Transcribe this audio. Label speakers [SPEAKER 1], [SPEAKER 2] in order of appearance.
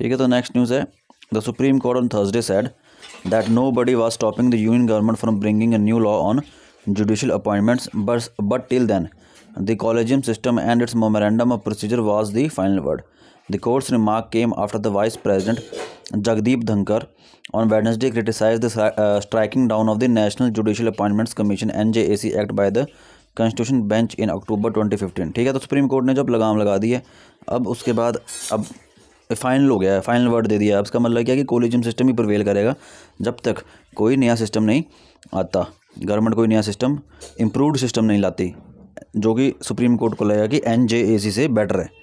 [SPEAKER 1] ठीक है तो नेक्स्ट न्यूज़ है the Supreme Court on Thursday said that nobody was stopping the union government from bringing a new law on judicial appointments but but till then the collegium system and its memorandum of procedure was the final word the court's remark came after the vice president Jagdeep Dhankhar on Wednesday criticise the striking down of the National Judicial Appointments Commission N J A C act by the constitution bench in October twenty fifteen ठीक है तो supreme court ने जब लगाम लगा दी है अब उसके बाद अब फाइनल हो गया है फाइनल वर्ड दे दिया है इसका मतलब क्या है कि कोलिजियम सिस्टम ही प्रवेल करेगा जब तक कोई नया सिस्टम नहीं आता गवर्नमेंट कोई नया सिस्टम इम्प्रूवड सिस्टम नहीं लाती जो कि सुप्रीम कोर्ट को लगेगा कि एन से बेटर है